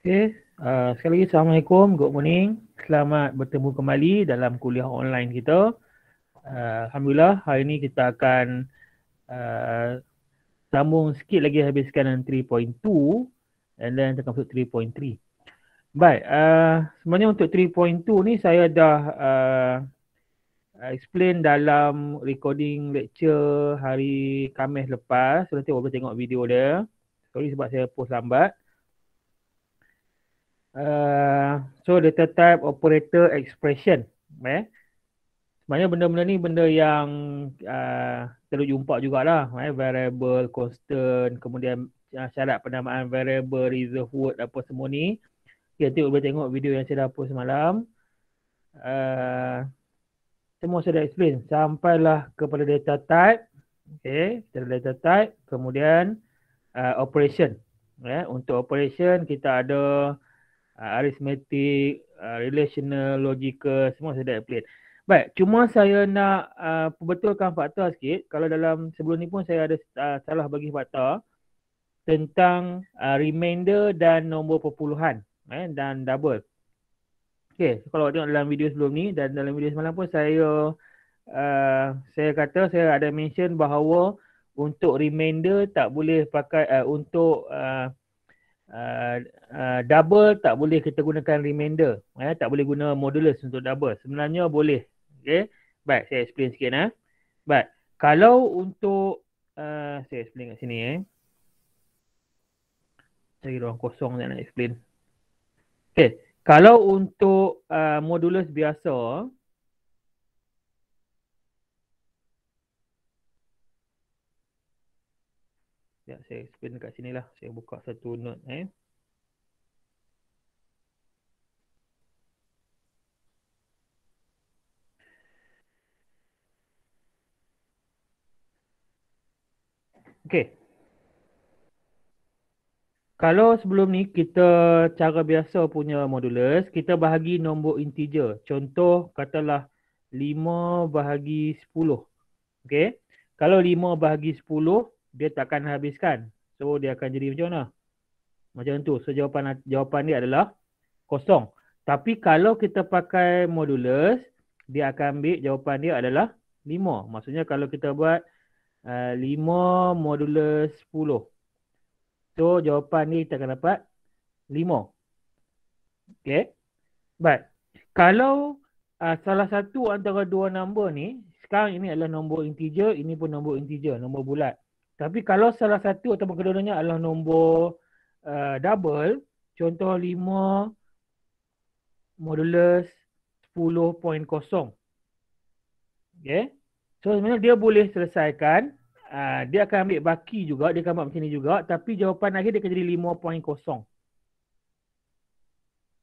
Okay. Uh, sekali lagi Assalamualaikum, good morning. Selamat bertemu kembali dalam kuliah online kita. Uh, Alhamdulillah, hari ini kita akan uh, sambung sikit lagi habiskan 3.2 and then kita akan masuk 3.3. Baik, uh, sebenarnya untuk 3.2 ni saya dah uh, explain dalam recording lecture hari Khamis lepas. So, nanti boleh tengok video dia. Sorry sebab saya post lambat. Uh, so data type operator expression eh sebenarnya benda-benda ni benda yang uh, terus jumpa jugalah eh variable constant kemudian uh, syarat penamaan variable reserve word apa semua ni okay, nanti boleh tengok video yang saya dah post semalam uh, semua saya dah explain sampailah kepada data type Okay, kita data type kemudian uh, operation eh, untuk operation kita ada uh, arithmetic, uh, relational, logical, semua saya dah explain. Baik, cuma saya nak uh, betulkan fakta sikit. Kalau dalam sebelum ni pun saya ada uh, salah bagi fakta tentang uh, remainder dan nombor perpuluhan eh, dan double. Okey, so kalau awak tengok dalam video sebelum ni dan dalam video semalam pun saya uh, saya kata saya ada mention bahawa untuk remainder tak boleh pakai uh, untuk uh, uh, double tak boleh kita gunakan remainder eh tak boleh guna modulus untuk double sebenarnya boleh okey baik saya explain sikit eh baik kalau untuk uh, saya explain kat sini eh lagi ruang kosong nak explain Okay, kalau untuk uh, modulus biasa Ya, saya explain dekat sini lah. Saya buka satu note eh. Okay. Kalau sebelum ni kita cara biasa punya modulus, kita bahagi nombor integer. Contoh katalah 5 bahagi 10. Okay. Kalau 5 bahagi 10, dia takkan habiskan. So dia akan jadi macam mana? Macam tu. So jawapan jawapan dia adalah kosong. Tapi kalau kita pakai modulus, dia akan ambil jawapan dia adalah 5. Maksudnya kalau kita buat uh, eh, 5 modulus 10. So jawapan ni kita akan dapat 5. Okay. Baik. kalau uh, salah satu antara dua nombor ni, sekarang ini adalah nombor integer, ini pun nombor integer, nombor bulat. Tapi kalau salah satu atau kedua-duanya adalah nombor uh, double, contoh 5 modulus 10.0. Okay. So sebenarnya dia boleh selesaikan. Uh, dia akan ambil baki juga. Dia akan buat macam ni juga. Tapi jawapan akhir dia akan jadi 5.0.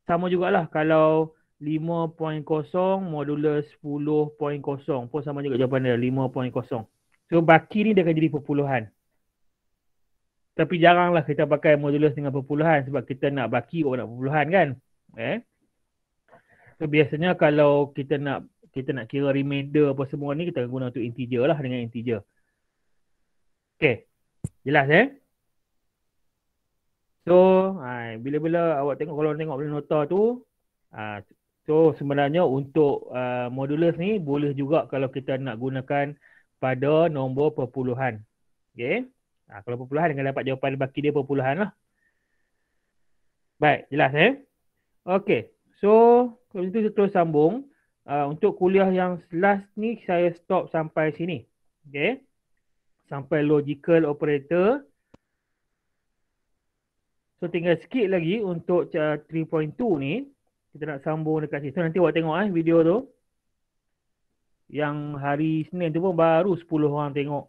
Sama jugalah kalau 5.0 modulus 10.0 pun sama juga jawapan dia 5.0. So baki ni dia akan jadi perpuluhan. Tapi jaranglah kita pakai modulus dengan perpuluhan sebab kita nak baki orang nak perpuluhan kan. Eh? So biasanya kalau kita nak kita nak kira remainder apa semua ni kita guna untuk integer lah dengan integer. Okay. Jelas eh? So, bila-bila awak tengok kalau tengok boleh nota tu, ha, so sebenarnya untuk uh, modulus ni boleh juga kalau kita nak gunakan pada nombor perpuluhan. Okey. Ha, kalau perpuluhan dengan dapat jawapan baki dia perpuluhan lah. Baik, jelas eh. Okey. So, kalau itu terus sambung. Uh, untuk kuliah yang selas ni saya stop sampai sini. Okey. Sampai logical operator. So tinggal sikit lagi untuk 3.2 uh, ni. Kita nak sambung dekat situ. So, nanti awak tengok eh video tu yang hari Senin tu pun baru 10 orang tengok.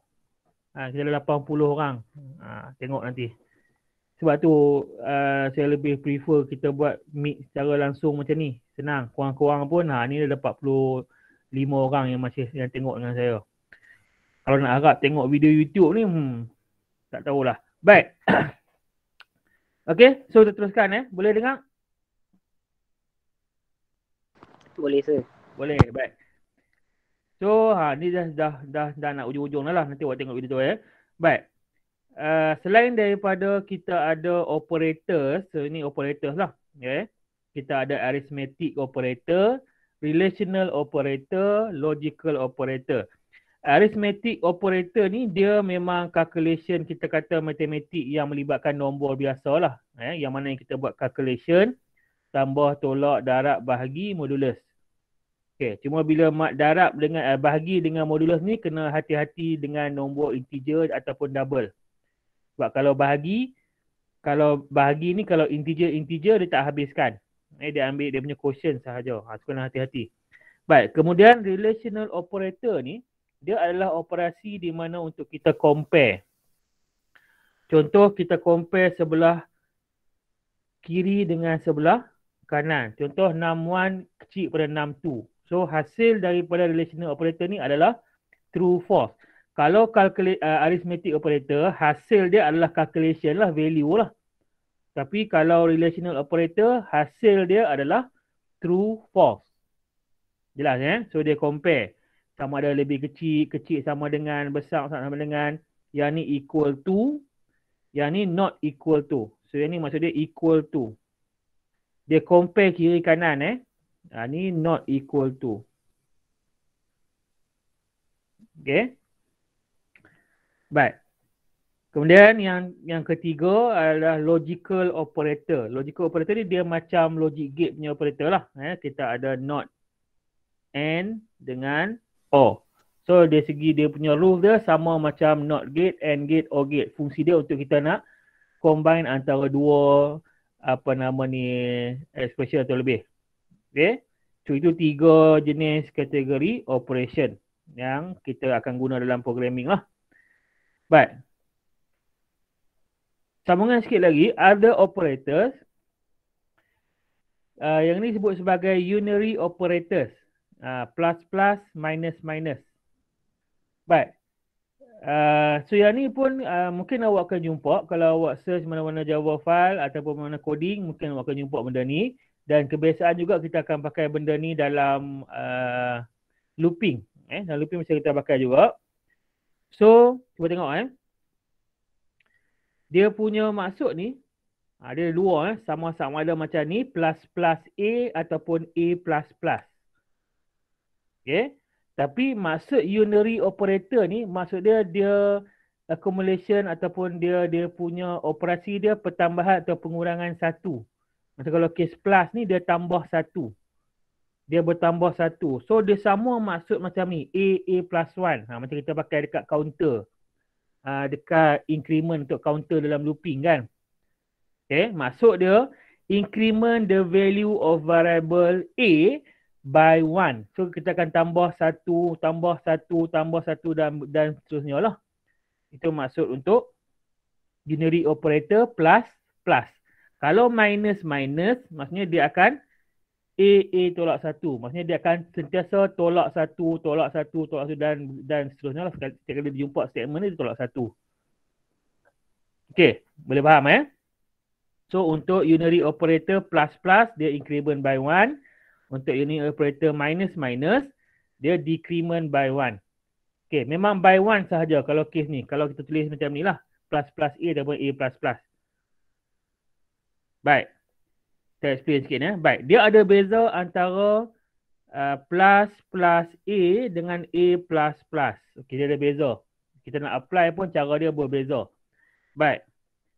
Ha, kita ada 80 orang ha, tengok nanti. Sebab tu uh, saya lebih prefer kita buat meet secara langsung macam ni. Senang. Kurang-kurang pun ha, ni ada 45 orang yang masih yang tengok dengan saya. Kalau nak harap tengok video YouTube ni, hmm, tak tahulah. Baik. okay, so kita teruskan eh. Boleh dengar? Boleh, sir. Boleh, baik. So ha ni dah dah dah, dah nak ujung-ujung dah lah nanti awak tengok video tu ya. Baik. Uh, selain daripada kita ada operator, so ini operator lah. Okay. Ya, eh. Kita ada arithmetic operator, relational operator, logical operator. Arithmetic operator ni dia memang calculation kita kata matematik yang melibatkan nombor biasa lah. Eh, yang mana yang kita buat calculation, tambah, tolak, darab, bahagi, modulus. Okey, cuma bila mat darab dengan uh, bahagi dengan modulus ni kena hati-hati dengan nombor integer ataupun double. Sebab kalau bahagi kalau bahagi ni kalau integer integer dia tak habiskan. Eh dia ambil dia punya quotient sahaja. Ha tu kena hati-hati. Baik, kemudian relational operator ni dia adalah operasi di mana untuk kita compare. Contoh kita compare sebelah kiri dengan sebelah kanan. Contoh 61 kecil pada 62. So hasil daripada relational operator ni adalah true false. Kalau calculate uh, arithmetic operator, hasil dia adalah calculation lah, value lah. Tapi kalau relational operator, hasil dia adalah true false. Jelas kan? So dia compare sama ada lebih kecil, kecil sama dengan, besar sama dengan yang ni equal to, yang ni not equal to. So yang ni maksud dia equal to. Dia compare kiri kanan eh. Ha, ni not equal to. Okay. Baik. Kemudian yang yang ketiga adalah logical operator. Logical operator ni dia macam logic gate punya operator lah. Eh, kita ada not and dengan or. So dari segi dia punya rule dia sama macam not gate, and gate, or gate. Fungsi dia untuk kita nak combine antara dua apa nama ni expression atau lebih. Okay. So itu tiga jenis kategori operation yang kita akan guna dalam programming lah. Baik. sambungan sikit lagi, other operators uh, yang ni sebut sebagai unary operators. Uh, plus plus minus minus. Baik. Uh, so yang ni pun uh, mungkin awak akan jumpa kalau awak search mana-mana Java file ataupun mana coding mungkin awak akan jumpa benda ni dan kebiasaan juga kita akan pakai benda ni dalam uh, looping eh dalam looping mesti kita pakai juga so cuba tengok eh dia punya maksud ni ada ah, dua eh sama-sama ada macam ni plus plus a ataupun a plus plus okey tapi maksud unary operator ni maksud dia dia accumulation ataupun dia dia punya operasi dia pertambahan atau pengurangan satu Maksud kalau case plus ni dia tambah satu. Dia bertambah satu. So dia sama maksud macam ni. A, A plus one. Ha, macam kita pakai dekat counter. Ha, dekat increment untuk counter dalam looping kan. Okay. Maksud dia increment the value of variable A by one. So kita akan tambah satu, tambah satu, tambah satu dan, dan seterusnya lah. Itu maksud untuk generic operator plus plus. Kalau minus minus, maksudnya dia akan A, A tolak satu. Maksudnya dia akan sentiasa tolak satu, tolak satu, tolak satu dan dan seterusnya lah. Setiap kali dia jumpa statement ni, dia tolak satu. Okay. Boleh faham eh? So untuk unary operator plus plus, dia increment by one. Untuk unary operator minus minus, dia decrement by one. Okay. Memang by one sahaja kalau case ni. Kalau kita tulis macam ni lah. Plus plus A ataupun A plus plus. Baik. Saya explain sikit ya. Baik. Dia ada beza antara uh, plus plus A dengan A plus plus. Okey, dia ada beza. Kita nak apply pun cara dia berbeza. Baik.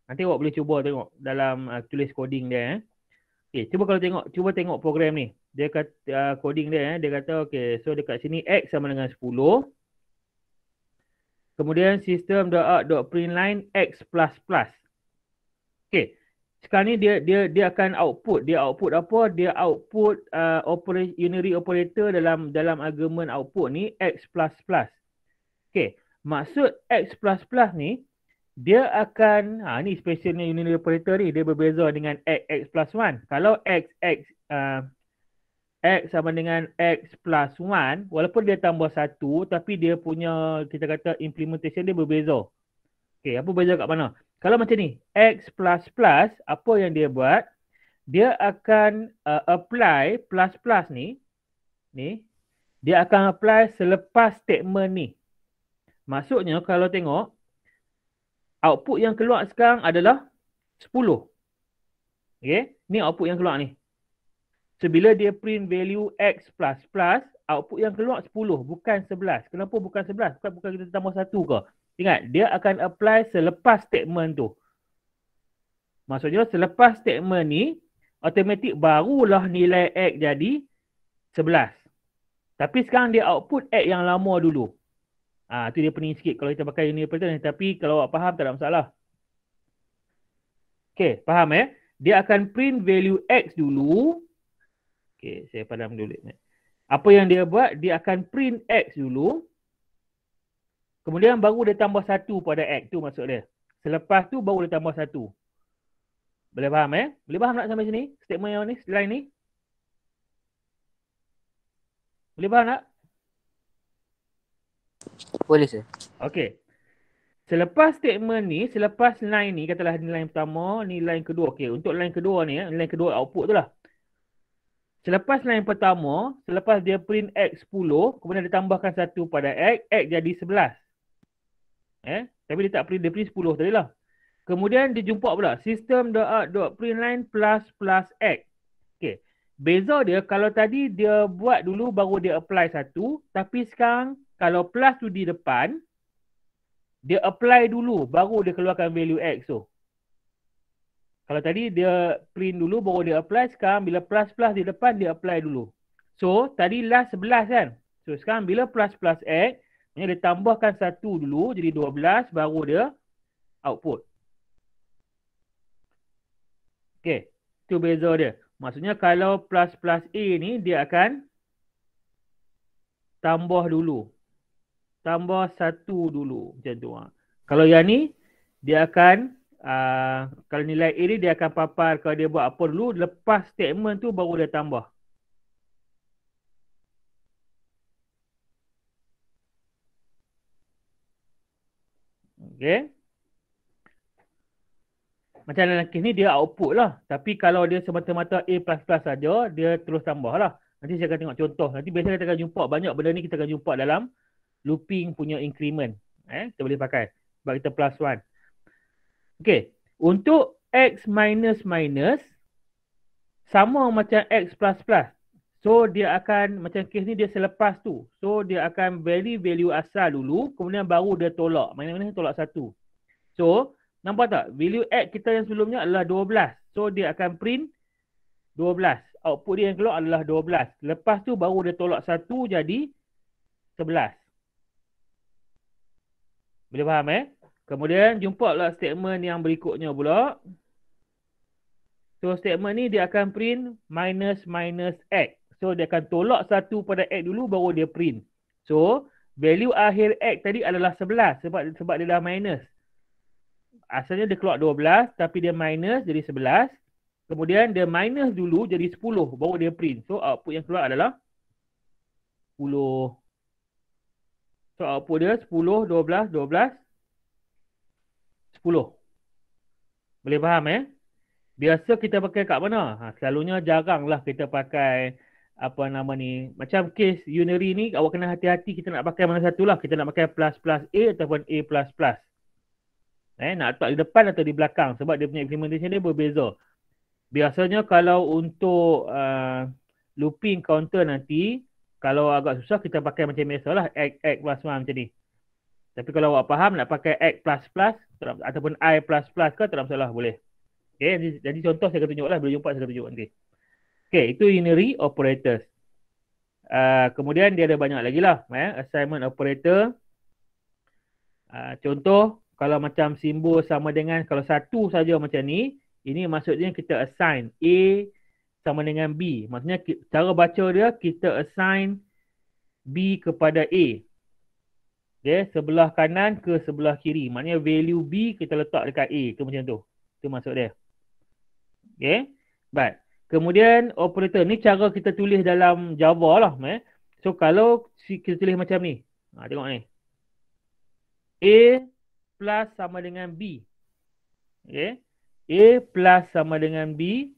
Nanti awak boleh cuba tengok dalam uh, tulis coding dia eh. Okey, cuba kalau tengok, cuba tengok program ni. Dia kata uh, coding dia eh, dia kata okey, so dekat sini x sama dengan 10. Kemudian sistem.out.println x++. plus plus. Okey sekarang ni dia dia dia akan output dia output apa dia output uh, operate, unary operator dalam dalam argument output ni x++ okey maksud x++ ni dia akan ha ni specialnya unary operator ni dia berbeza dengan x x plus x+1 kalau x x uh, x sama dengan x plus x+1 walaupun dia tambah 1 tapi dia punya kita kata implementation dia berbeza okey apa beza kat mana kalau macam ni, X++ plus plus apa yang dia buat? Dia akan uh, apply plus plus ni. Ni. Dia akan apply selepas statement ni. Maksudnya kalau tengok output yang keluar sekarang adalah 10. Okey, ni output yang keluar ni. So bila dia print value X++, plus plus output yang keluar 10 bukan 11. Kenapa bukan 11? Bukan bukan kita tambah 1 ke? Ingat, dia akan apply selepas statement tu. Maksudnya selepas statement ni, automatik barulah nilai X jadi 11. Tapi sekarang dia output X yang lama dulu. Ah ha, tu dia pening sikit kalau kita pakai unit pattern tapi kalau awak faham tak ada masalah. Okay faham eh? Dia akan print value X dulu. Okay saya padam dulu. Apa yang dia buat, dia akan print X dulu. Kemudian baru dia tambah satu pada x tu maksud dia. Selepas tu baru dia tambah satu. Boleh faham eh? Boleh faham nak sampai sini? Statement yang ni, line ni? Boleh faham tak? Boleh sir. Okay. Selepas statement ni, selepas line ni, katalah ni line pertama, ni line kedua. Okay, untuk line kedua ni, eh, line kedua output tu lah. Selepas line pertama, selepas dia print X 10, kemudian ditambahkan tambahkan satu pada X, X jadi 11 eh tapi dia tak print dia print 10 tadi lah kemudian dia jumpa pula sistem dot dot printline plus plus x okey beza dia kalau tadi dia buat dulu baru dia apply satu tapi sekarang kalau plus tu di depan dia apply dulu baru dia keluarkan value x tu kalau tadi dia print dulu baru dia apply sekarang bila plus plus di depan dia apply dulu so tadi last 11 kan so sekarang bila plus plus x ini dia tambahkan satu dulu jadi 12 baru dia output. Okey, tu beza dia. Maksudnya kalau plus plus A ni dia akan tambah dulu. Tambah satu dulu macam tu. Ha. Kalau yang ni dia akan Uh, kalau nilai A ni dia akan papar kalau dia buat apa dulu lepas statement tu baru dia tambah Okay. Macam dalam kes ni dia output lah. Tapi kalau dia semata-mata A++ saja, dia terus tambah lah. Nanti saya akan tengok contoh. Nanti biasanya kita akan jumpa banyak benda ni kita akan jumpa dalam looping punya increment. Eh, kita boleh pakai. Sebab kita plus one. Okay. Untuk X minus minus, sama macam X plus plus. So dia akan macam kes ni dia selepas tu. So dia akan vary value asal dulu kemudian baru dia tolak. Mana-mana tolak satu. So nampak tak value add kita yang sebelumnya adalah 12. So dia akan print 12. Output dia yang keluar adalah 12. Lepas tu baru dia tolak satu jadi 11. Boleh faham eh? Kemudian jumpa pula statement yang berikutnya pula. So statement ni dia akan print minus minus x. So dia akan tolak satu pada X dulu baru dia print. So value akhir X tadi adalah 11 sebab sebab dia dah minus. Asalnya dia keluar 12 tapi dia minus jadi 11. Kemudian dia minus dulu jadi 10 baru dia print. So output yang keluar adalah 10. So output dia 10, 12, 12, 10. Boleh faham eh? Biasa kita pakai kat mana? Ha, selalunya lah kita pakai apa nama ni macam kes unary ni awak kena hati-hati kita nak pakai mana satulah kita nak pakai plus plus A ataupun A plus plus eh nak letak di depan atau di belakang sebab dia punya implementation dia berbeza biasanya kalau untuk uh, looping counter nanti kalau agak susah kita pakai macam biasalah x x plus 1 macam ni tapi kalau awak faham nak pakai x plus plus ataupun i plus plus ke tak ada masalah boleh okey jadi, jadi contoh saya akan tunjuklah bila jumpa saya akan tunjuk nanti okay. Okay, itu unary operators. Uh, kemudian dia ada banyak lagi lah. Eh? Assignment operator. Uh, contoh, kalau macam simbol sama dengan, kalau satu saja macam ni, ini maksudnya kita assign A sama dengan B. Maksudnya cara baca dia, kita assign B kepada A. Okay, sebelah kanan ke sebelah kiri. Maksudnya value B kita letak dekat A. Itu macam tu. Itu maksud dia. Okay, but. Kemudian operator ni cara kita tulis dalam Java lah. Eh. So kalau kita tulis macam ni. Ha, tengok ni. A plus sama dengan B. Okay. A plus sama dengan B.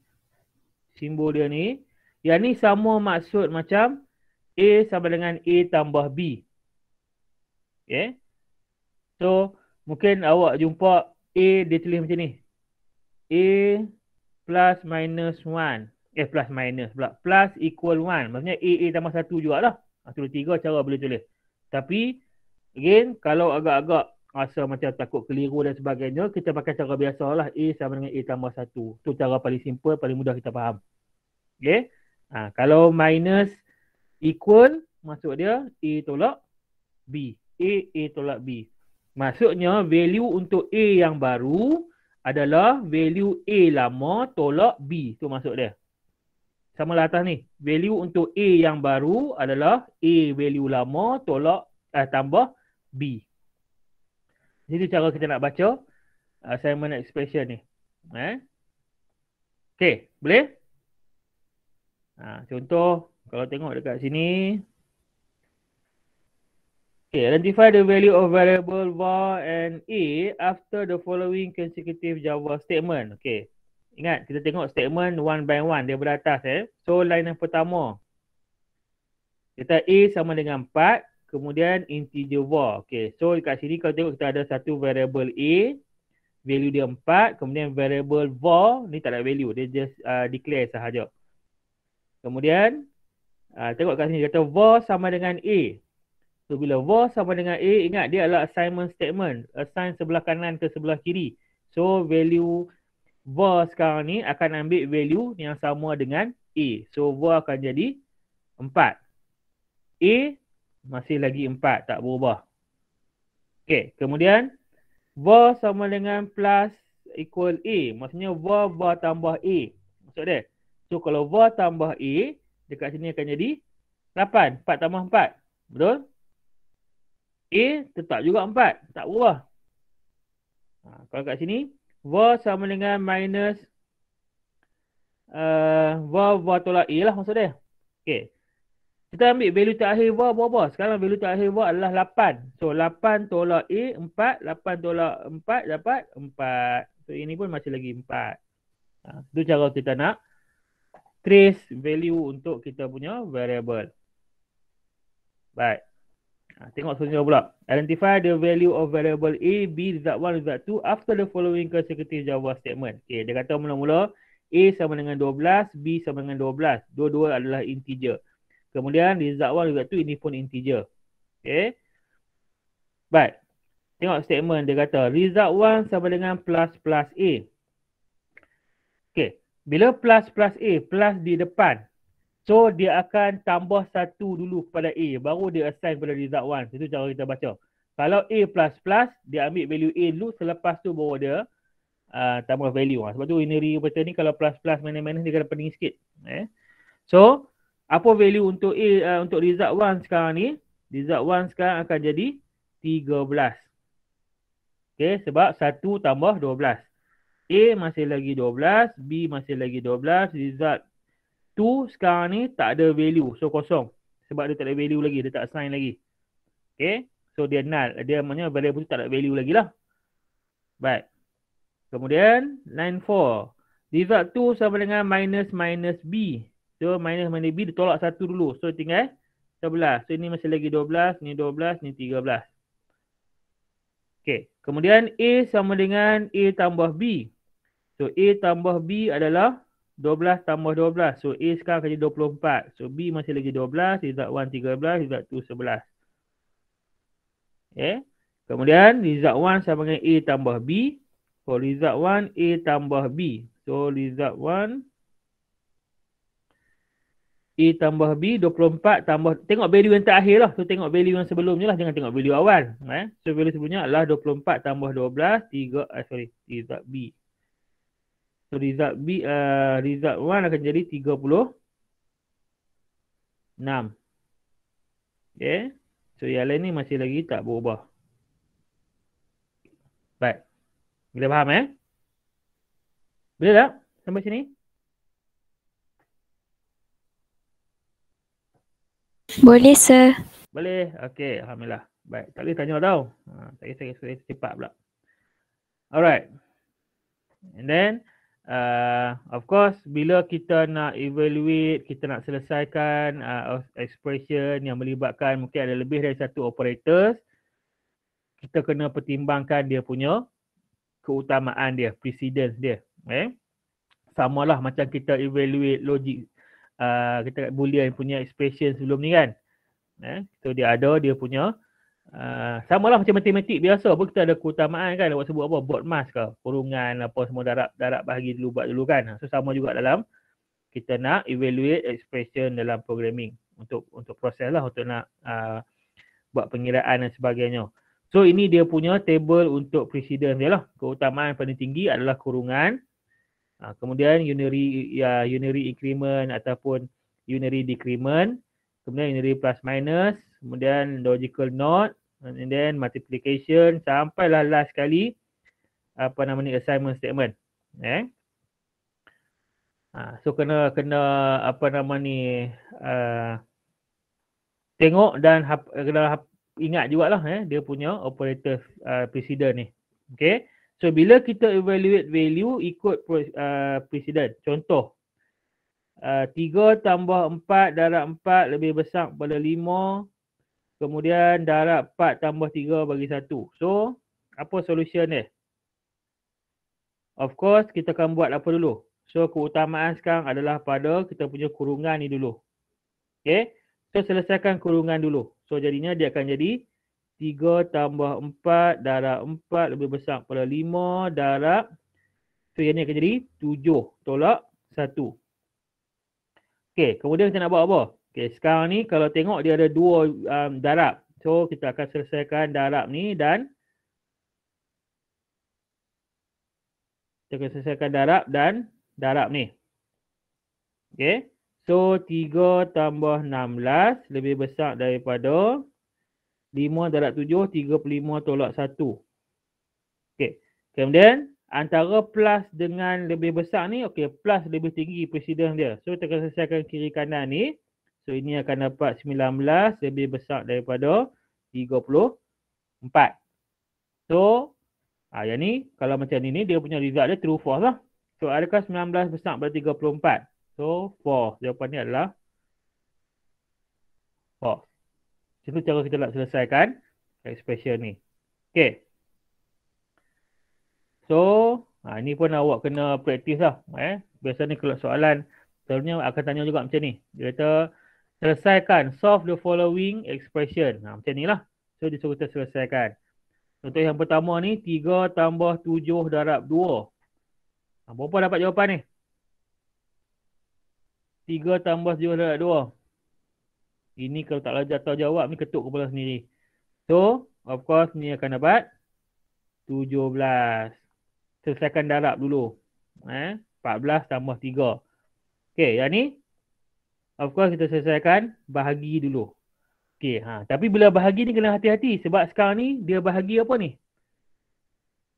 Simbol dia ni. Yang ni sama maksud macam A sama dengan A tambah B. Okay. So mungkin awak jumpa A dia tulis macam ni. A plus minus 1. Eh plus minus pula. Plus equal 1. Maksudnya A, A tambah 1 lah. Antara tiga cara boleh tulis. Tapi again kalau agak-agak rasa macam takut keliru dan sebagainya. Kita pakai cara biasa lah. A sama dengan A tambah 1. Tu cara paling simple, paling mudah kita faham. Okay. Ha, kalau minus equal masuk dia A tolak B. A, A tolak B. Maksudnya value untuk A yang baru adalah value A lama tolak B. tu masuk dia. Sama lah atas ni. Value untuk A yang baru adalah A value lama tolak eh, tambah B. Jadi cara kita nak baca eh, assignment expression ni. Eh? Okay, boleh? Ha, contoh, kalau tengok dekat sini, Okay, identify the value of variable var and a after the following consecutive Java statement. Okay. Ingat, kita tengok statement one by one daripada atas eh. So, line yang pertama. Kita a sama dengan 4, kemudian integer var. Okay, so dekat sini kalau tengok kita ada satu variable a, value dia 4, kemudian variable var, ni tak ada value, dia just uh, declare sahaja. Kemudian, uh, tengok kat sini, kata var sama dengan a. So bila was sama dengan A, ingat dia adalah assignment statement. Assign sebelah kanan ke sebelah kiri. So value var sekarang ni akan ambil value yang sama dengan A. So var akan jadi 4. A masih lagi 4, tak berubah. Okay, kemudian var sama dengan plus equal A. Maksudnya var, var tambah A. Maksud dia? So kalau var tambah A, dekat sini akan jadi 8. 4 tambah 4. Betul? A tetap juga 4. Tak berubah. Ha, kalau kat sini. V sama dengan minus. Uh, v, V tolak A lah maksudnya. dia. Okay. Kita ambil value terakhir V berapa? Sekarang value terakhir V adalah 8. So 8 tolak A 4. 8 tolak 4 dapat 4. So ini pun masih lagi 4. Ha, itu cara kita nak trace value untuk kita punya variable. Baik. Ha, tengok soalan pula. Identify the value of variable A, B, Z1, Z2 after the following consecutive jawab statement. Okay, dia kata mula-mula A sama dengan 12, B sama dengan 12. Dua-dua adalah integer. Kemudian Z1, Z2 ini pun integer. Okay. Baik. Tengok statement dia kata result 1 sama dengan plus plus A. Okay. Bila plus plus A, plus di depan. So dia akan tambah satu dulu kepada A baru dia assign kepada result one. Itu cara kita baca. Kalau A++ dia ambil value A dulu selepas tu baru dia uh, tambah value. Ah, sebab tu unary operator ni kalau plus plus mana mana dia kena pening sikit. Eh? So apa value untuk A uh, untuk result one sekarang ni? Result one sekarang akan jadi 13. Okay sebab 1 tambah 12. A masih lagi 12, B masih lagi 12, result tu sekarang ni tak ada value so kosong sebab dia tak ada value lagi dia tak assign lagi okay so dia null dia maknanya variable tu tak ada value lagi lah baik kemudian line 4 result tu sama dengan minus minus b so minus minus b dia tolak satu dulu so tinggal 11 eh, so ini masih lagi 12 ni 12 ni 13 Okay. Kemudian A sama dengan A tambah B. So A tambah B adalah 12 tambah 12. So A sekarang kerja 24. So B masih lagi 12. Result 1 13. Result 2 11. Okay. Kemudian result 1 sama dengan A tambah B. For result 1 A tambah B. So result 1. A tambah B 24 tambah Tengok value yang terakhir lah So tengok value yang sebelumnya lah Jangan tengok value awal eh? So value sebelumnya adalah 24 tambah 12 3 eh, Sorry Result B So result B uh, result 1 akan jadi 36. Okay. So yang lain ni masih lagi tak berubah. Baik. Bila faham eh? Boleh tak sampai sini? Boleh sir. Boleh. Okay. Alhamdulillah. Baik. Tak boleh tanya tau. Ha, tak kisah-kisah cepat pula. Alright. And then. Uh, of course bila kita nak evaluate kita nak selesaikan uh, expression yang melibatkan mungkin ada lebih dari satu operator, kita kena pertimbangkan dia punya keutamaan dia precedence dia okay. sama lah macam kita evaluate logik uh, kita kat boolean punya expression sebelum ni kan eh, so dia ada dia punya Ah, sama lah macam matematik biasa pun kita ada keutamaan kan buat sebut apa board mass ke kurungan apa semua darab darab bahagi dulu buat dulu kan so sama juga dalam kita nak evaluate expression dalam programming untuk untuk proses lah untuk nak uh, buat pengiraan dan sebagainya so ini dia punya table untuk precedence dia lah keutamaan paling tinggi adalah kurungan uh, kemudian unary uh, unary increment ataupun unary decrement kemudian unary plus minus kemudian logical not and then multiplication sampailah last sekali apa nama ni assignment statement eh ha, so kena kena apa nama ni uh, tengok dan hap, kena hap, ingat jugalah eh dia punya operator uh, precedent ni Okay, so bila kita evaluate value ikut uh, precedent contoh uh, 3 tambah 4 darab 4 lebih besar pada 5 Kemudian darab 4 tambah 3 bagi 1. So, apa solution dia? Of course, kita akan buat apa dulu? So, keutamaan sekarang adalah pada kita punya kurungan ni dulu. Okay. So, selesaikan kurungan dulu. So, jadinya dia akan jadi 3 tambah 4 darab 4 lebih besar pada 5 darab. So, yang ni akan jadi 7 tolak 1. Okay, kemudian kita nak buat apa? Okay, sekarang ni kalau tengok dia ada dua um, darab. So kita akan selesaikan darab ni dan kita akan selesaikan darab dan darab ni. Okay. So 3 tambah 16 lebih besar daripada 5 darab 7, 35 tolak 1. Okay. Kemudian antara plus dengan lebih besar ni, okay, plus lebih tinggi presiden dia. So kita akan selesaikan kiri kanan ni. So ini akan dapat 19 lebih besar daripada 34. So ha, yang ni kalau macam ini dia punya result dia true false lah. So adakah 19 besar daripada 34? So false. Jawapan ni adalah false. Itu cara kita nak selesaikan expression ni. Okay. So ha, ni pun awak kena praktis lah. Eh. Biasanya kalau soalan Sebenarnya akan tanya juga macam ni. Dia kata selesaikan solve the following expression ha, macam ni lah so dia suruh kita selesaikan contoh yang pertama ni 3 tambah 7 darab 2 ha, berapa dapat jawapan ni 3 tambah 7 darab 2 ini kalau tak lajar tahu jawab ni ketuk kepala sendiri so of course ni akan dapat 17 selesaikan darab dulu eh 14 tambah 3 Okay, yang ni of course kita selesaikan bahagi dulu. Okey, ha. tapi bila bahagi ni kena hati-hati sebab sekarang ni dia bahagi apa ni?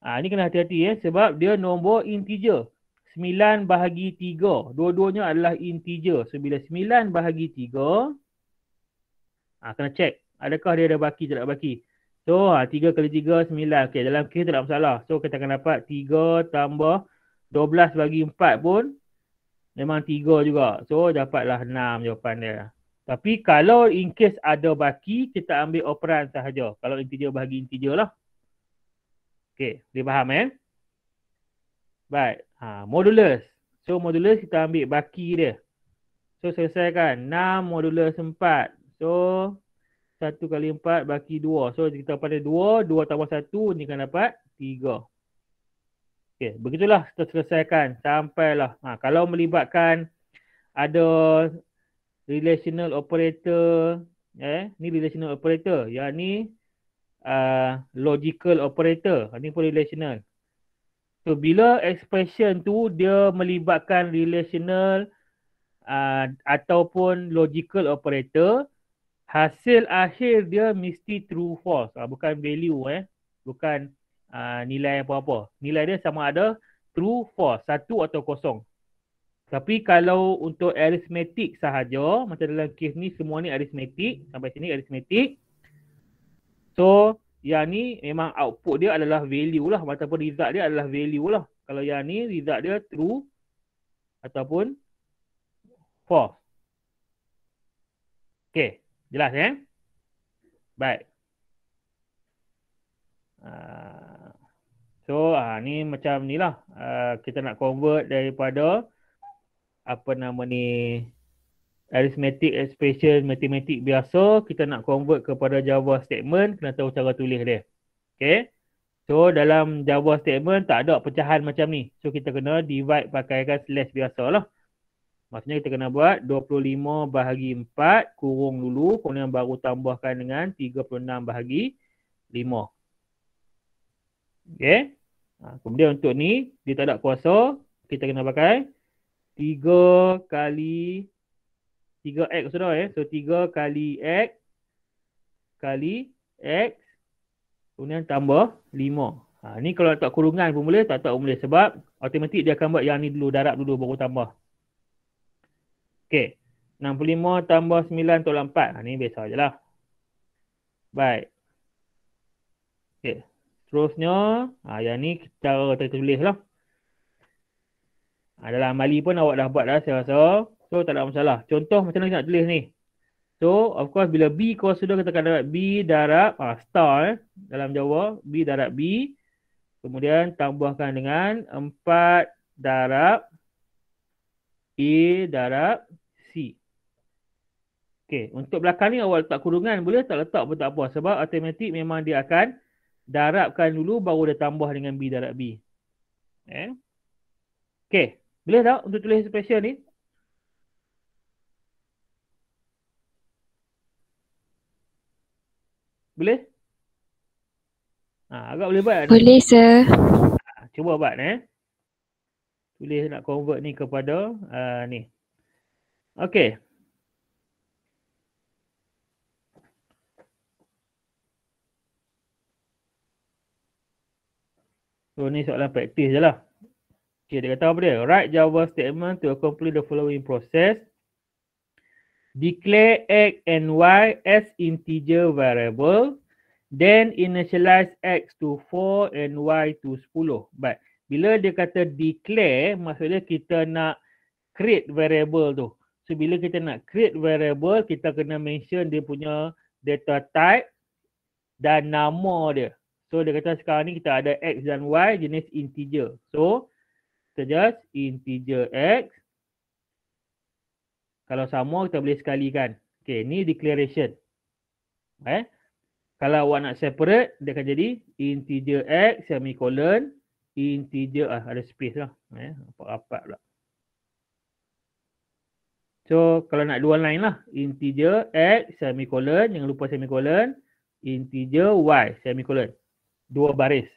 Ha, ni kena hati-hati ya sebab dia nombor integer. 9 bahagi 3. Dua-duanya adalah integer. So bila 9 bahagi 3 ha, kena check adakah dia ada baki tak ada baki. So ha, 3 kali 3 9. Okey dalam kes tak masalah. So kita akan dapat 3 tambah 12 bagi 4 pun Memang tiga juga. So dapatlah enam jawapan dia. Tapi kalau in case ada baki, kita ambil operan sahaja. Kalau integer bahagi integer lah. Okay, boleh faham eh? Baik. Ha, modulus. So modulus kita ambil baki dia. So selesaikan. enam modulus 4. So satu kali empat baki dua, So kita dapat dua. Dua tambah satu, ni kan dapat tiga. Okey, begitulah kita selesaikan sampailah. Ha, kalau melibatkan ada relational operator, eh, ni relational operator, yang ni uh, logical operator, ha, ni pun relational. So, bila expression tu dia melibatkan relational uh, ataupun logical operator, hasil akhir dia mesti true false, uh, bukan value eh. Bukan Ah, nilai apa-apa. Nilai dia sama ada true, false, satu atau kosong. Tapi kalau untuk aritmetik sahaja, macam dalam kes ni semua ni aritmetik, sampai sini aritmetik. So, yang ni memang output dia adalah value lah ataupun result dia adalah value lah. Kalau yang ni result dia true ataupun false. Okay, jelas eh? Baik. Uh, So ah ni macam ni lah uh, kita nak convert daripada apa nama ni arithmetic expression matematik biasa kita nak convert kepada Java statement kena tahu cara tulis dia. Okay. So dalam Java statement tak ada pecahan macam ni. So kita kena divide pakai kan slash biasa lah. Maksudnya kita kena buat 25 bahagi 4 kurung dulu kemudian baru tambahkan dengan 36 bahagi 5. Okay, Ha, kemudian untuk ni dia tak ada kuasa, kita kena pakai 3 kali 3x sudah ya. Eh? So 3 kali x kali x kemudian tambah 5. Ha ni kalau tak kurungan pun boleh, tak tak pun boleh sebab automatik dia akan buat yang ni dulu darab dulu baru tambah. Okey. 65 tambah 9 tolak 4. Ha ni biasa lah. Baik. Okay. Seterusnya, ha, yang ni cara tertulis lah. Ha, dalam amali pun awak dah buat dah saya rasa. So, tak ada masalah. Contoh macam mana kita nak tulis ni. So, of course, bila B kuasa sudah kita akan dapat B darab ha, star eh, dalam Jawa. B darab B. Kemudian, tambahkan dengan 4 darab A darab C. Okay, untuk belakang ni awak letak kurungan. Boleh tak letak pun tak apa. Sebab automatik memang dia akan darabkan dulu baru dia tambah dengan B darab B. Eh? Okay. Boleh tak untuk tulis expression ni? Boleh? Ha, agak boleh buat. Boleh, ni. sir. Ha, cuba buat, eh. Boleh nak convert ni kepada uh, ni. Okay. So ni soalan praktis je lah. Okay dia kata apa dia? Write Java statement to complete the following process. Declare x and y as integer variable. Then initialize x to 4 and y to 10. But bila dia kata declare, maksudnya kita nak create variable tu. So bila kita nak create variable, kita kena mention dia punya data type dan nama dia. So dia kata sekarang ni kita ada X dan Y jenis integer. So kita just integer X. Kalau sama kita boleh sekalikan. Okay ni declaration. Eh? Kalau awak nak separate dia akan jadi integer X semicolon integer. Ah, ada space lah. Eh? Rapat-rapat pula. So kalau nak dua line lah. Integer X semicolon. Jangan lupa semicolon. Integer Y semicolon dua baris.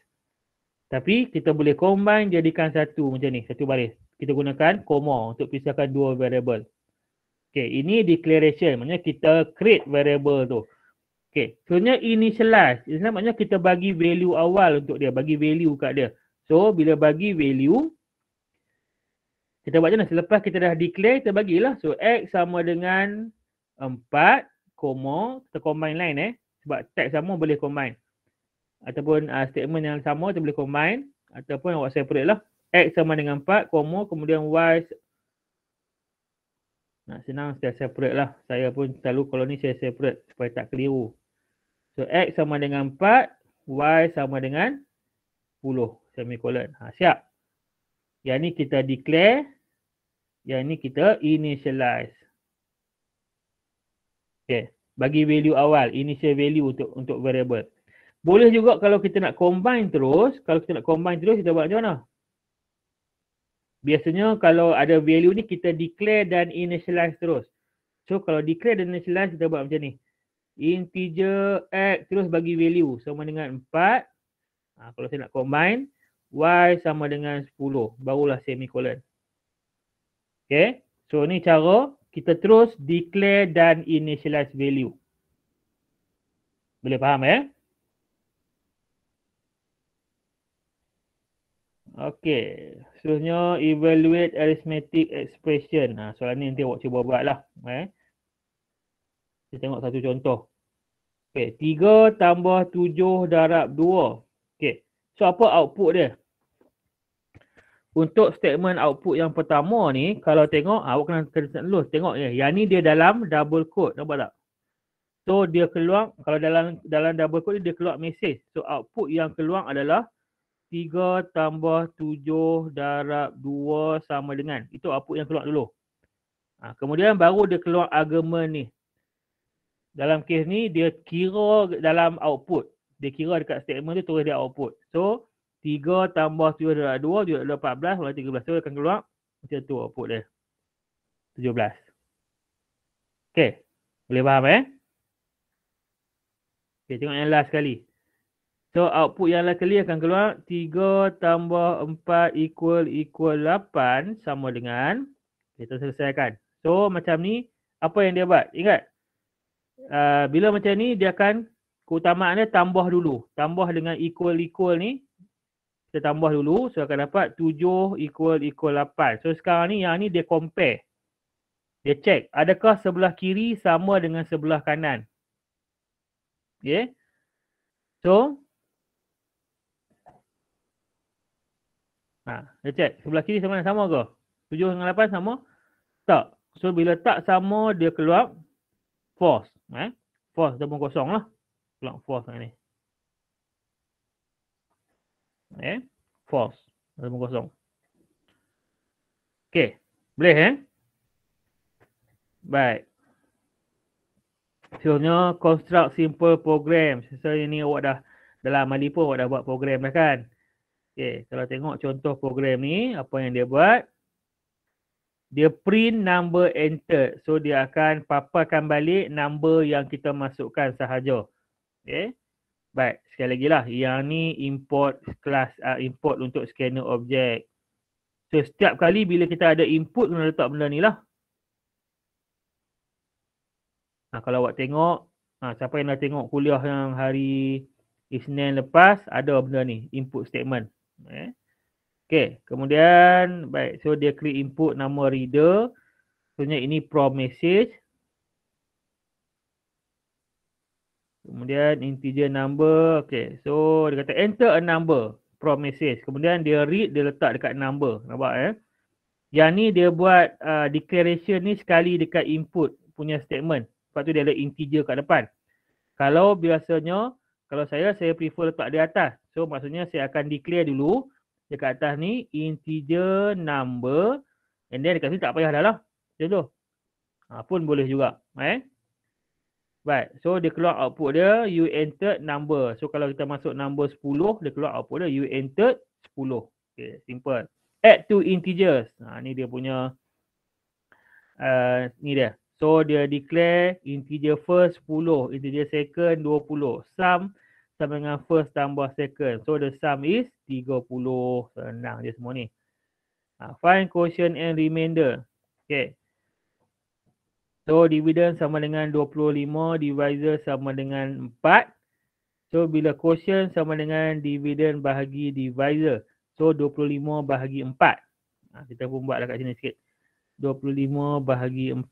Tapi kita boleh combine jadikan satu macam ni, satu baris. Kita gunakan koma untuk pisahkan dua variable. Okay, ini declaration, maknanya kita create variable tu. Okay, sebenarnya initialize, ini maknanya kita bagi value awal untuk dia, bagi value kat dia. So, bila bagi value, kita buat macam mana? Selepas kita dah declare, kita bagilah. So, x sama dengan 4, koma, kita combine line eh. Sebab tag sama boleh combine ataupun uh, statement yang sama kita boleh combine ataupun awak separate lah x sama dengan 4 koma kemudian y nak senang saya separate lah saya pun selalu kalau ni saya separate supaya tak keliru so x sama dengan 4 y sama dengan 10 semicolon ha, siap yang ni kita declare yang ni kita initialize Okay, bagi value awal, initial value untuk untuk variable. Boleh juga kalau kita nak combine terus, kalau kita nak combine terus kita buat macam mana? Biasanya kalau ada value ni kita declare dan initialize terus. So kalau declare dan initialize kita buat macam ni. Integer x terus bagi value sama dengan 4. Ha, kalau saya nak combine y sama dengan 10 barulah semicolon. Okay. So ni cara kita terus declare dan initialize value. Boleh faham eh? Okay, seterusnya evaluate arithmetic expression. Ha, soalan ni nanti awak cuba buat lah. Eh. Kita tengok satu contoh. Okey, 3 tambah 7 darab 2. Okey, so apa output dia? Untuk statement output yang pertama ni, kalau tengok, ha, awak kena kena dulu. Tengok ni, yang ni dia dalam double quote. Nampak tak? So, dia keluar, kalau dalam dalam double quote ni, dia keluar message. So, output yang keluar adalah 3 tambah 7 darab 2 sama dengan. Itu output yang keluar dulu. Ha, kemudian baru dia keluar argument ni. Dalam kes ni dia kira dalam output. Dia kira dekat statement tu terus dia output. So 3 tambah 7 darab 2 juga 14 mula 13. So dia akan keluar macam tu output dia. 17. Okay. Boleh faham eh? Okay tengok yang last sekali. So output yang likely akan keluar 3 tambah 4 equal equal 8 sama dengan kita selesaikan. So macam ni apa yang dia buat? Ingat uh, bila macam ni dia akan keutamaannya tambah dulu. Tambah dengan equal equal ni kita tambah dulu so akan dapat 7 equal equal 8. So sekarang ni yang ni dia compare. Dia check adakah sebelah kiri sama dengan sebelah kanan. Okay. So Ha, dia check. Sebelah kiri sama sama ke? 7 dengan 8 sama? Tak. So bila tak sama dia keluar false. Eh? False ataupun kosong lah. Keluar false kan ni. Eh? False ataupun kosong. Okay. Boleh eh? Baik. Seterusnya, construct simple program. Sebenarnya ni awak dah dalam malipo awak dah buat program dah kan? Okey, kalau tengok contoh program ni, apa yang dia buat? Dia print number entered. So dia akan paparkan balik number yang kita masukkan sahaja. Okey. Baik, sekali lagi lah. Yang ni import class uh, import untuk scanner object. So setiap kali bila kita ada input kena letak benda ni lah. Ha, kalau awak tengok, ha, siapa yang dah tengok kuliah yang hari Isnin lepas ada benda ni input statement eh. Okey, kemudian baik so dia create input nama reader. Sebenarnya ini prompt message. Kemudian integer number. Okey, so dia kata enter a number prompt message. Kemudian dia read dia letak dekat number. Nampak eh? Yang ni dia buat uh, declaration ni sekali dekat input punya statement. Lepas tu dia ada integer kat depan. Kalau biasanya, kalau saya, saya prefer letak di atas. So maksudnya saya akan declare dulu dekat atas ni integer number and then dekat sini tak payah dah lah. Macam tu. Ha, pun boleh juga. Eh? Baik. So dia keluar output dia you entered number. So kalau kita masuk number 10 dia keluar output dia you entered 10. Okay. Simple. Add two integers. Ha, ni dia punya uh, ni dia. So dia declare integer first 10, integer second 20. Sum sama dengan first tambah second. So the sum is 30. Senang je semua ni. Ha, find quotient and remainder. Okay. So dividend sama dengan 25, divisor sama dengan 4. So bila quotient sama dengan dividend bahagi divisor. So 25 bahagi 4. Ha, kita pun buat dekat lah sini sikit. 25 bahagi 4.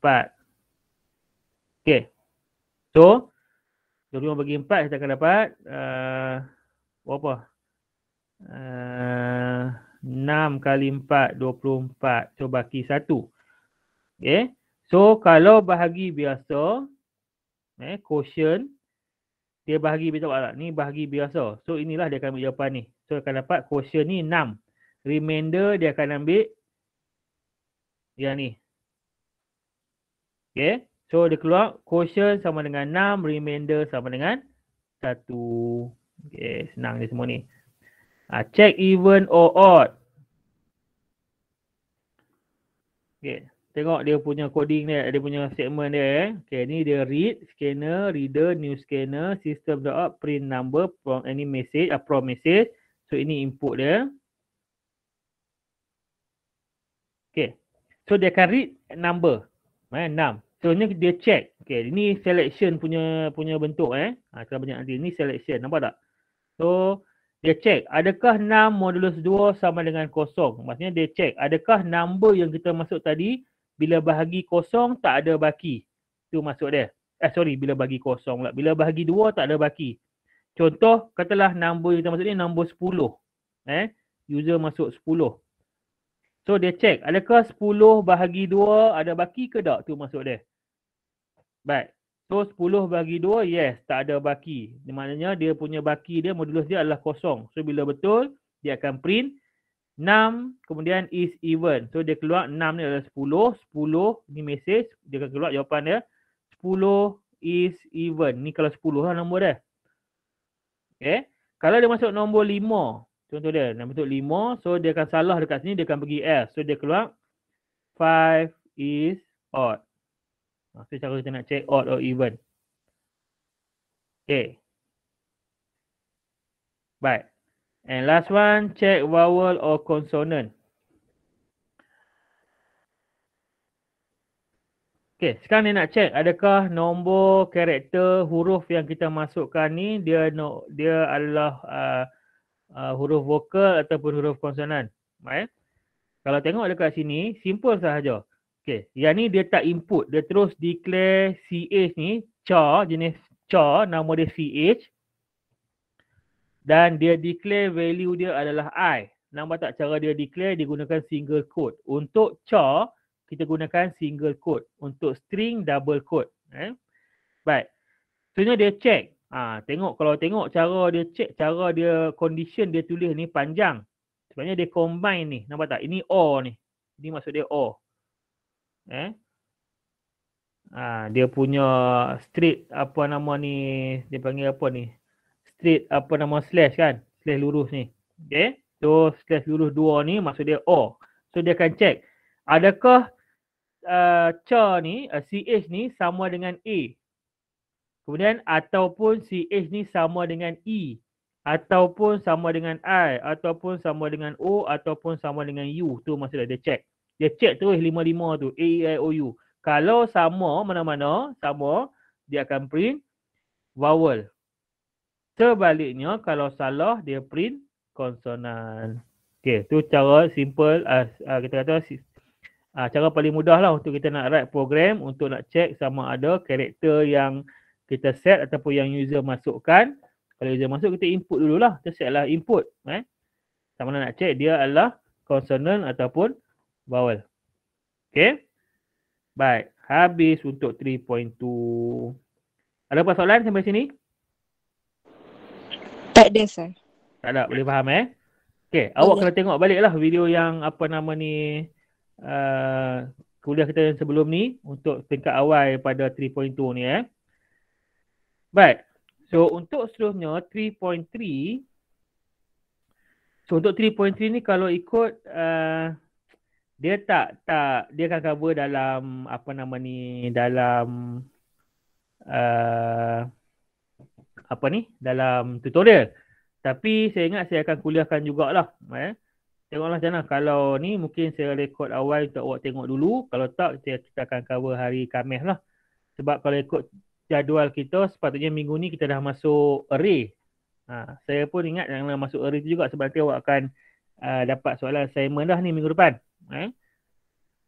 Okay. So jadi bagi empat kita akan dapat uh, berapa? Uh, 6 kali 4, 24. So baki 1. Okay. So kalau bahagi biasa, eh, quotient, dia bahagi biasa tak? Ni bahagi biasa. So inilah dia akan ambil jawapan ni. So akan dapat quotient ni 6. Remainder dia akan ambil yang ni. Okay. So dia keluar quotient sama dengan 6, remainder sama dengan 1. Okay, senang dia semua ni. Ha, check even or odd. Okay, tengok dia punya coding dia, dia punya statement dia eh. Okay, ni dia read, scanner, reader, new scanner, system dot print number from any message, a ah, from message. So ini input dia. Okay, so dia akan read number. mana eh, 6. Seterusnya dia check. okay, ini selection punya punya bentuk eh. Ha, saya banyak nanti. Ini selection. Nampak tak? So, dia check. Adakah 6 modulus 2 sama dengan kosong? Maksudnya dia check. Adakah number yang kita masuk tadi bila bahagi kosong tak ada baki? Itu masuk dia. Eh, sorry. Bila bagi kosong pula. Bila bahagi 2 tak ada baki. Contoh, katalah number yang kita masuk ni number 10. Eh, user masuk 10. So dia check adakah 10 bahagi 2 ada baki ke tak tu masuk dia. Baik. So 10 bagi 2 yes tak ada baki. Maknanya dia punya baki dia modulus dia adalah kosong. So bila betul dia akan print 6 kemudian is even. So dia keluar 6 ni adalah 10. 10 ni message dia akan keluar jawapan dia 10 is even. Ni kalau 10 lah nombor dia. Okay. Kalau dia masuk nombor 5. Contoh dia nombor masuk 5. So dia akan salah dekat sini dia akan pergi else. So dia keluar 5 is odd. Itu cara kita nak check odd or even. Okay. Baik. And last one, check vowel or consonant. Okay, sekarang ni nak check adakah nombor karakter huruf yang kita masukkan ni dia no, dia adalah uh, uh, huruf vokal ataupun huruf konsonan. Baik. Kalau tengok dekat sini, simple sahaja. Okay, yang ni dia tak input. Dia terus declare CH ni, char, jenis char, nama dia CH. Dan dia declare value dia adalah I. Nampak tak cara dia declare digunakan single quote. Untuk char, kita gunakan single quote. Untuk string, double quote. Eh? Baik. ni dia check. Ha, tengok, kalau tengok cara dia check, cara dia condition dia tulis ni panjang. Sebenarnya dia combine ni. Nampak tak? Ini or ni. Ini maksud dia or eh ha, dia punya street apa nama ni dia panggil apa ni street apa nama slash kan slash lurus ni okay so slash lurus dua ni maksud dia o so dia akan check adakah uh, ah, ca ni uh, ah, ch ni sama dengan a kemudian ataupun ch ni sama dengan e ataupun sama dengan i ataupun sama dengan o ataupun sama dengan u tu maksud dia dia check dia check terus 55 tu A e I O U kalau sama mana-mana sama dia akan print vowel sebaliknya kalau salah dia print konsonan Okay tu cara simple uh, uh, kita kata uh, cara paling mudah lah untuk kita nak write program untuk nak check sama ada karakter yang kita set ataupun yang user masukkan kalau user masuk kita input dululah kita setlah input eh sama nak check dia adalah konsonan ataupun vowel. Okay. Baik. Habis untuk 3.2. Ada apa soalan sampai sini? Tak ada, sir. Tak ada. Boleh faham, eh? Okay. Boleh. Awak kena tengok baliklah video yang apa nama ni uh, kuliah kita yang sebelum ni untuk tingkat awal pada 3.2 ni, eh. Baik. So, untuk seterusnya 3.3 So untuk 3.3 ni kalau ikut uh, dia tak tak dia akan cover dalam apa nama ni dalam uh, apa ni dalam tutorial tapi saya ingat saya akan kuliahkan jugalah eh tengoklah macam mana kalau ni mungkin saya rekod awal untuk awak tengok dulu kalau tak saya kita akan cover hari Khamis lah sebab kalau ikut jadual kita sepatutnya minggu ni kita dah masuk array ha, saya pun ingat yang jangan masuk array tu juga sebab nanti awak akan uh, dapat soalan assignment dah ni minggu depan eh?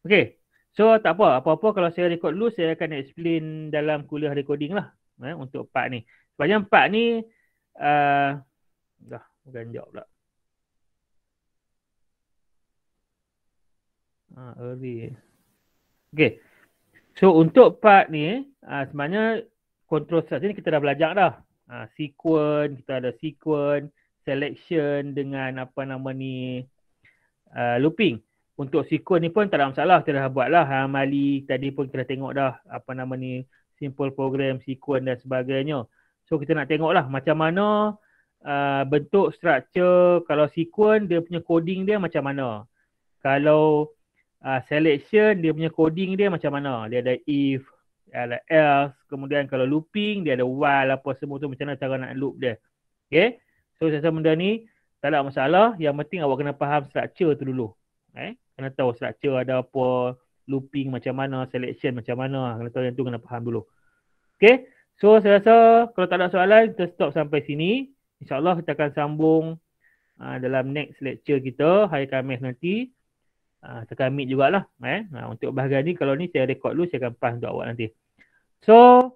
Okay So tak apa, apa-apa kalau saya record dulu saya akan explain dalam kuliah recording lah eh, Untuk part ni Sepanjang part ni uh, Dah, bukan jawab pula Ah, early. Okay. So untuk part ni, uh, sebenarnya control search ni kita dah belajar dah. Uh, sequence, kita ada sequence, selection dengan apa nama ni uh, looping untuk sequence ni pun tak ada masalah kita dah buat lah amali tadi pun kita tengok dah apa nama ni simple program sequence dan sebagainya so kita nak tengok lah macam mana uh, bentuk structure kalau sequence dia punya coding dia macam mana kalau uh, selection dia punya coding dia macam mana dia ada if ada else kemudian kalau looping dia ada while apa semua tu macam mana cara nak loop dia okay so saya rasa benda ni tak ada masalah yang penting awak kena faham structure tu dulu eh kena tahu structure ada apa looping macam mana selection macam mana ah, kena tahu yang tu kena faham dulu okey so saya rasa kalau tak ada soalan kita stop sampai sini insyaallah kita akan sambung uh, dalam next lecture kita hari Khamis nanti uh, kita akan meet jugalah eh nah, untuk bahagian ni kalau ni saya record dulu saya akan pass untuk awak nanti so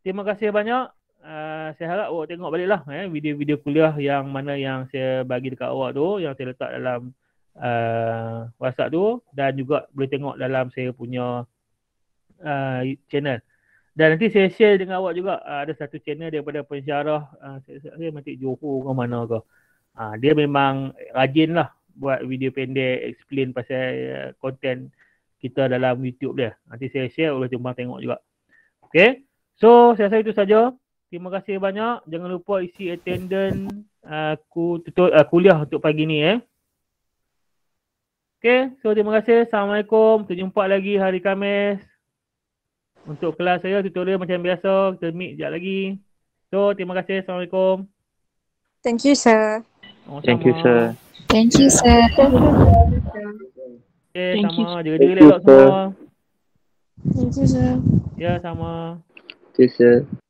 terima kasih banyak Uh, saya harap awak tengok baliklah eh, video-video kuliah yang mana yang saya bagi dekat awak tu yang saya letak dalam uh, WhatsApp tu dan juga boleh tengok dalam saya punya uh, channel. Dan nanti saya share dengan awak juga uh, ada satu channel daripada penjarah uh, Matik Johor ke mana ke. Uh, dia memang rajin lah buat video pendek explain pasal konten uh, kita dalam YouTube dia. Nanti saya share boleh jumpa tengok juga. Okay. So saya rasa itu saja. Terima kasih banyak. Jangan lupa isi attendance aku uh, tutup uh, kuliah untuk pagi ni eh. Okay, so terima kasih. Assalamualaikum. Kita jumpa lagi hari Khamis. Untuk kelas saya, tutorial macam biasa. Kita meet sekejap lagi. So, terima kasih. Assalamualaikum. Thank you, sir. Oh, Thank you, sir. Thank you, sir. Okay, Thank sama. You, Jaga diri lelok semua. Thank you, sir. Ya, yeah, sama. Thank you, sir.